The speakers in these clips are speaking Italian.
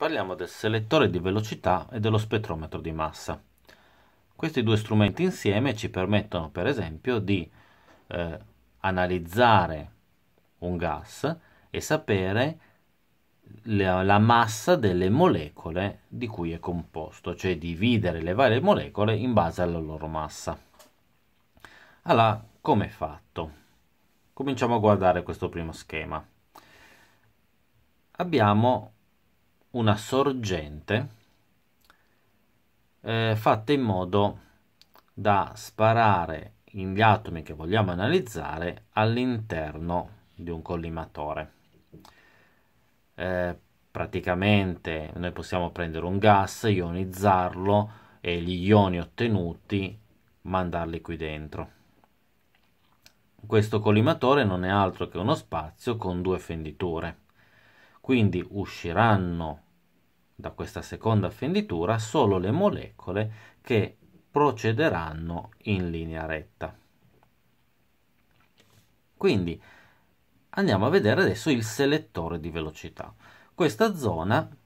Parliamo del selettore di velocità e dello spettrometro di massa. Questi due strumenti insieme ci permettono per esempio di eh, analizzare un gas e sapere la, la massa delle molecole di cui è composto, cioè dividere le varie molecole in base alla loro massa. Allora, come è fatto? Cominciamo a guardare questo primo schema. Abbiamo una sorgente eh, fatta in modo da sparare gli atomi che vogliamo analizzare all'interno di un collimatore. Eh, praticamente noi possiamo prendere un gas, ionizzarlo e gli ioni ottenuti mandarli qui dentro. Questo collimatore non è altro che uno spazio con due fenditure quindi usciranno da questa seconda fenditura solo le molecole che procederanno in linea retta. Quindi andiamo a vedere adesso il selettore di velocità. Questa zona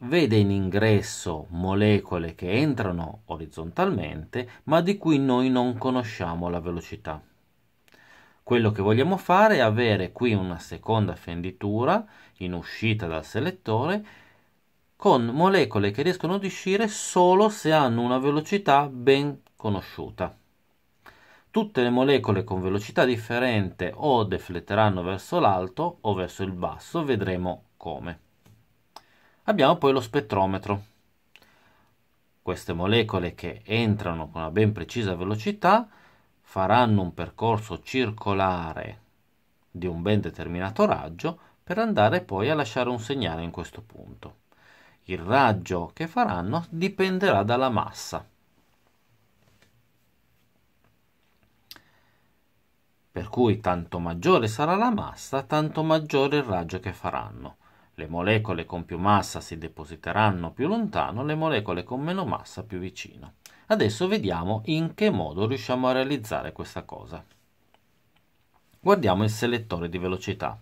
vede in ingresso molecole che entrano orizzontalmente ma di cui noi non conosciamo la velocità quello che vogliamo fare è avere qui una seconda fenditura in uscita dal selettore con molecole che riescono ad uscire solo se hanno una velocità ben conosciuta. Tutte le molecole con velocità differente o defletteranno verso l'alto o verso il basso, vedremo come. Abbiamo poi lo spettrometro. Queste molecole che entrano con una ben precisa velocità faranno un percorso circolare di un ben determinato raggio per andare poi a lasciare un segnale in questo punto. Il raggio che faranno dipenderà dalla massa. Per cui tanto maggiore sarà la massa, tanto maggiore il raggio che faranno. Le molecole con più massa si depositeranno più lontano, le molecole con meno massa più vicino. Adesso vediamo in che modo riusciamo a realizzare questa cosa. Guardiamo il selettore di velocità.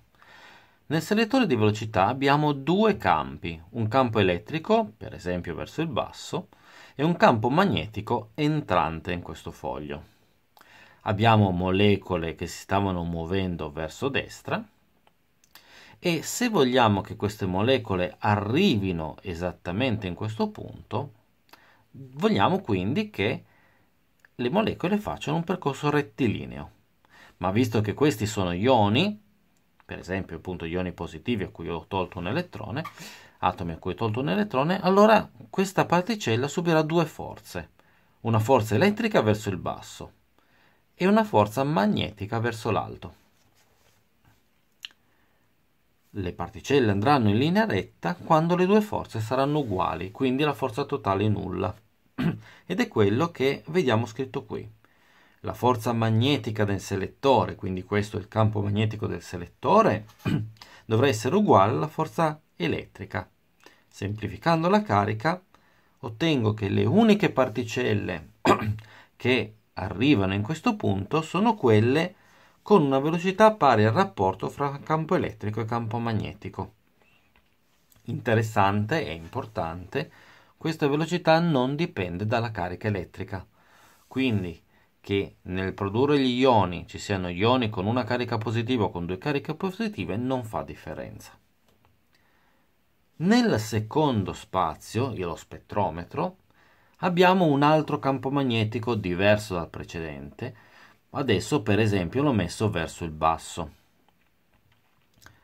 Nel selettore di velocità abbiamo due campi, un campo elettrico, per esempio verso il basso, e un campo magnetico entrante in questo foglio. Abbiamo molecole che si stavano muovendo verso destra e se vogliamo che queste molecole arrivino esattamente in questo punto, vogliamo quindi che le molecole facciano un percorso rettilineo. Ma visto che questi sono ioni, per esempio appunto ioni positivi a cui ho tolto un elettrone, atomi a cui ho tolto un elettrone, allora questa particella subirà due forze, una forza elettrica verso il basso e una forza magnetica verso l'alto. Le particelle andranno in linea retta quando le due forze saranno uguali, quindi la forza totale è nulla. Ed è quello che vediamo scritto qui. La forza magnetica del selettore, quindi questo è il campo magnetico del selettore, dovrà essere uguale alla forza elettrica. Semplificando la carica, ottengo che le uniche particelle che arrivano in questo punto sono quelle con una velocità pari al rapporto fra campo elettrico e campo magnetico. Interessante e importante, questa velocità non dipende dalla carica elettrica. Quindi che nel produrre gli ioni ci siano ioni con una carica positiva o con due cariche positive non fa differenza. Nel secondo spazio, lo spettrometro, abbiamo un altro campo magnetico diverso dal precedente, adesso per esempio l'ho messo verso il basso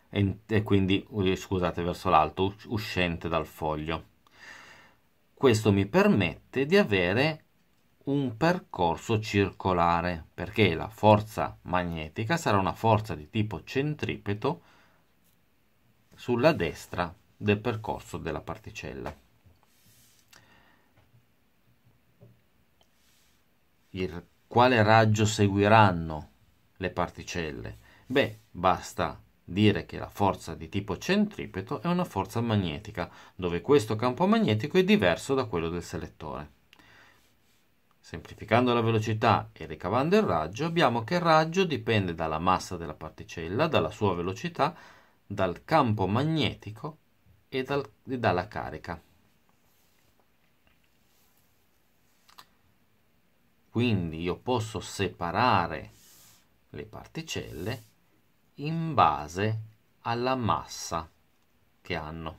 e, e quindi scusate verso l'alto uscente dal foglio questo mi permette di avere un percorso circolare perché la forza magnetica sarà una forza di tipo centripeto sulla destra del percorso della particella. Il quale raggio seguiranno le particelle? Beh, basta dire che la forza di tipo centripeto è una forza magnetica, dove questo campo magnetico è diverso da quello del selettore. Semplificando la velocità e ricavando il raggio, abbiamo che il raggio dipende dalla massa della particella, dalla sua velocità, dal campo magnetico e, dal, e dalla carica. Quindi io posso separare le particelle in base alla massa che hanno.